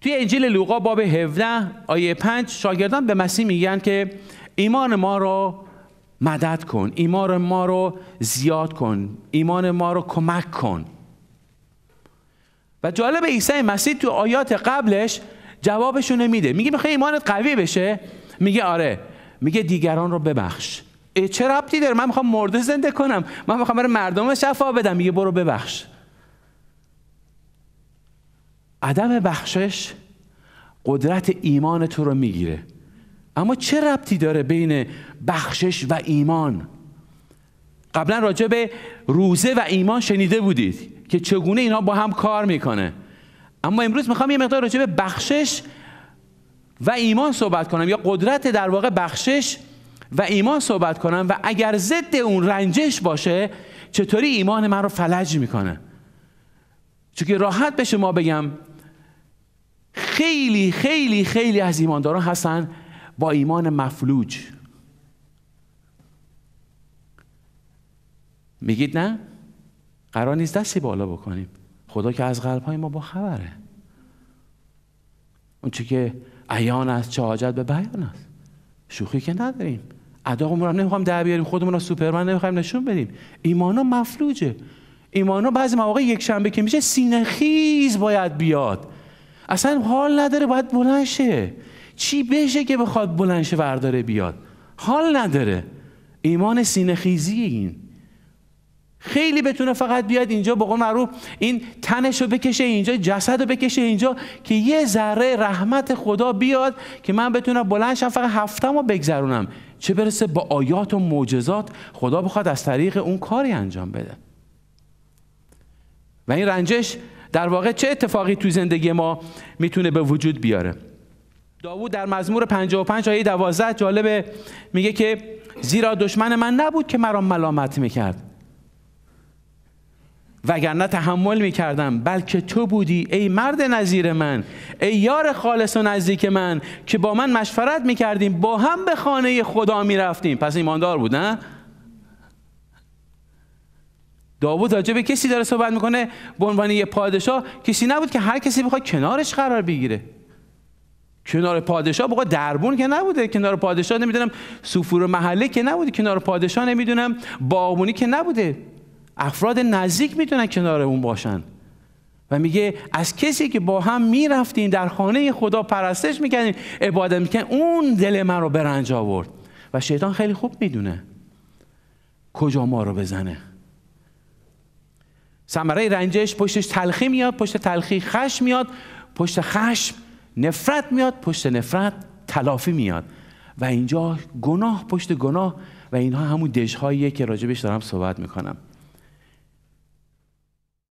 توی انجیل لوقا باب 17 آیه 5 شاگردان به مسیح میگن که ایمان ما رو مدد کن ایمان ما رو زیاد کن ایمان ما رو کمک کن و جالب عیسی مسیح تو آیات قبلش جوابشو نمیده میگه میخوای ایمانت قوی بشه میگه آره میگه دیگران رو ببخش چه ربطی داره من میخوام مرده زنده کنم من میخوام برای مردم شفا بدم میگه برو ببخش عدم بخشش قدرت ایمان تو رو میگیره اما چه ربطی داره بین بخشش و ایمان قبلا راجع به روزه و ایمان شنیده بودید که چگونه اینا با هم کار میکنه اما امروز میخوام یه مقدار راجع به بخشش و ایمان صحبت کنم یا قدرت در واقع بخشش و ایمان صحبت کنم و اگر ضد اون رنجش باشه چطوری ایمان من رو فلج میکنه چون که راحت به شما بگم خیلی خیلی خیلی از ایمانداران هستن با ایمان مفلوج میگید نه قرار نیست دستی بالا بکنیم خدا که از قلب های ما با خبره اون چی که عیان است چه حاجت به بیان است شوخی که نداریم اداقمون رو نمیخوام در بیاریم خودمون رو سوپرمن نمیخوایم نشون بدیم ایمان مفلوجه ها بعضی مواقع یک شنبه که میشه سینه خیز باید بیاد اصلا حال نداره باید بلند شه چی بشه که بخواد بلند شه ورداره بیاد حال نداره ایمان سینه خیزی این خیلی بتونه فقط بیاد اینجا به معروف این تنش رو بکشه اینجا جسد رو بکشه اینجا که یه ذره رحمت خدا بیاد که من بتونم بلند شم فقط هفتم بگذرونم چه برسه با آیات و معجزات خدا بخواد از طریق اون کاری انجام بده و این رنجش در واقع چه اتفاقی تو زندگی ما میتونه به وجود بیاره داوود در مزمور 55 آیه 12 جالبه میگه که زیرا دشمن من نبود که مرا ملامت میکرد وگرنه تحمل میکردم بلکه تو بودی ای مرد نظیر من ای یار خالص و نزدیک من که با من مشورت میکردیم با هم به خانه خدا میرفتیم پس ایماندار بود نه؟ داوود راجع به کسی داره صحبت میکنه به عنوان یه پادشاه کسی نبود که هر کسی بخواد کنارش قرار بگیره کنار پادشاه بقا دربون که نبوده کنار پادشاه نمیدونم سفور محله که نبوده کنار پادشاه نمیدونم باغبونی که نبوده افراد نزدیک میتونن کنار اون باشن و میگه از کسی که با هم میرفتیم در خانه خدا پرستش میکردیم عبادت میکردیم اون دل من رو برنج آورد و شیطان خیلی خوب میدونه کجا ما رو بزنه ثمره رنجش پشتش تلخی میاد پشت تلخی خشم میاد پشت خشم نفرت میاد پشت نفرت تلافی میاد و اینجا گناه پشت گناه و اینها همون دشهاییه که راجبش دارم صحبت میکنم